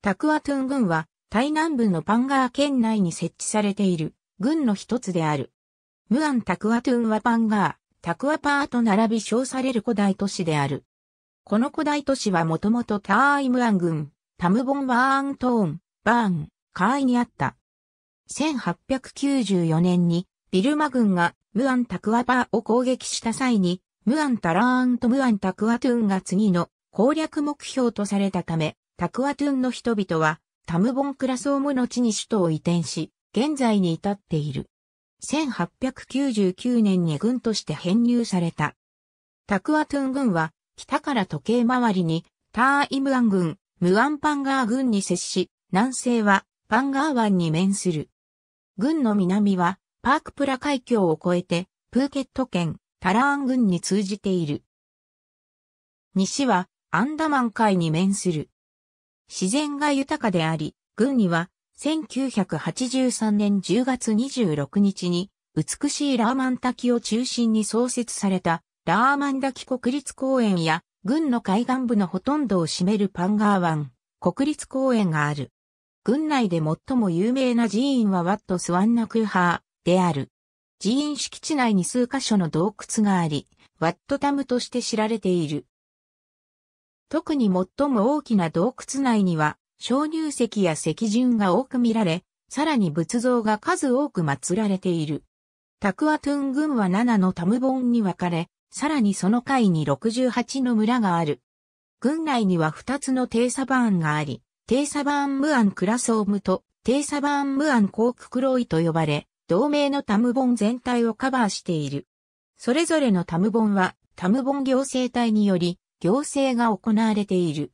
タクアトゥン軍は、タイ南部のパンガー県内に設置されている、軍の一つである。ムアン・タクアトゥンはパンガー、タクアパーと並び称される古代都市である。この古代都市はもともとターイムアン軍、タムボンワーントーン、バーン、カーイにあった。1894年にビルマ軍がムアンタクワパーを攻撃した際に、ムアンタラーンとムアンタクワトゥンが次の攻略目標とされたため、タクアトゥンの人々は、タムボンクラソームの地に首都を移転し、現在に至っている。1899年に軍として編入された。タクアトゥン軍は、北から時計回りに、ターイムアン軍、ムアンパンガー軍に接し、南西は、パンガー湾に面する。軍の南は、パークプラ海峡を越えて、プーケット県、タラーン軍に通じている。西は、アンダマン海に面する。自然が豊かであり、軍には1983年10月26日に美しいラーマン滝を中心に創設されたラーマン滝国立公園や軍の海岸部のほとんどを占めるパンガー湾国立公園がある。軍内で最も有名な寺院はワットスワンナクーハーである。寺院敷地内に数カ所の洞窟があり、ワットタムとして知られている。特に最も大きな洞窟内には、小乳石や石順が多く見られ、さらに仏像が数多く祀られている。タクアトゥン群は7のタムボンに分かれ、さらにその下位に68の村がある。群内には2つのテーサバーンがあり、テーサバーンムアンクラソームとテーサバーンムアンコーククロイと呼ばれ、同名のタムボン全体をカバーしている。それぞれのタムボンはタムボン行政体により行政が行われている。